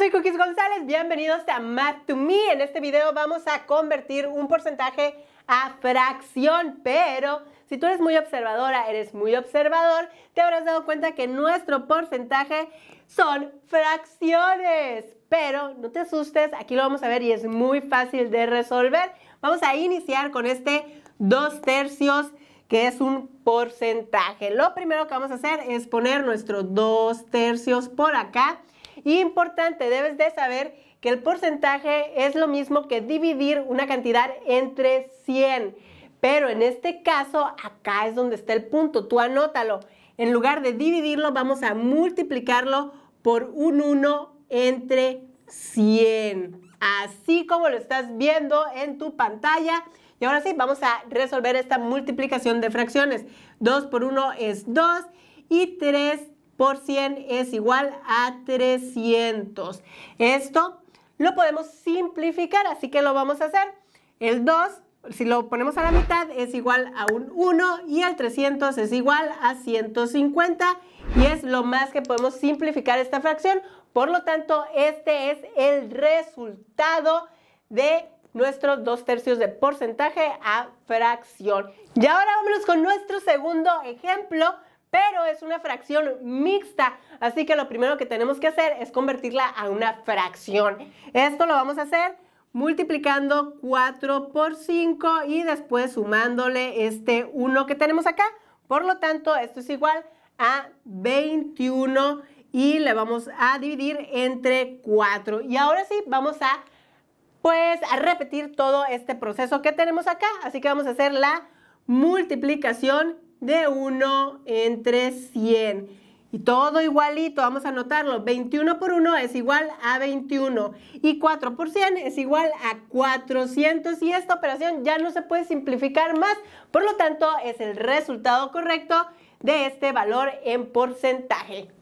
soy Cookies González, bienvenidos a Math to Me. En este video vamos a convertir un porcentaje a fracción, pero si tú eres muy observadora, eres muy observador, te habrás dado cuenta que nuestro porcentaje son fracciones. Pero no te asustes, aquí lo vamos a ver y es muy fácil de resolver. Vamos a iniciar con este 2 tercios que es un porcentaje. Lo primero que vamos a hacer es poner nuestro 2 tercios por acá y importante, debes de saber que el porcentaje es lo mismo que dividir una cantidad entre 100. Pero en este caso, acá es donde está el punto, tú anótalo. En lugar de dividirlo, vamos a multiplicarlo por un 1 entre 100. Así como lo estás viendo en tu pantalla. Y ahora sí, vamos a resolver esta multiplicación de fracciones. 2 por 1 es 2 y 3 por 100 es igual a 300. Esto lo podemos simplificar, así que lo vamos a hacer. El 2 si lo ponemos a la mitad es igual a un 1 y el 300 es igual a 150 y es lo más que podemos simplificar esta fracción. Por lo tanto, este es el resultado de nuestros dos tercios de porcentaje a fracción. Y ahora vámonos con nuestro segundo ejemplo pero es una fracción mixta, así que lo primero que tenemos que hacer es convertirla a una fracción. Esto lo vamos a hacer multiplicando 4 por 5 y después sumándole este 1 que tenemos acá. Por lo tanto, esto es igual a 21 y le vamos a dividir entre 4. Y ahora sí, vamos a pues a repetir todo este proceso que tenemos acá. Así que vamos a hacer la multiplicación de 1 entre 100. Y todo igualito, vamos a anotarlo. 21 por 1 es igual a 21. Y 4 por 100 es igual a 400. Y esta operación ya no se puede simplificar más. Por lo tanto, es el resultado correcto de este valor en porcentaje.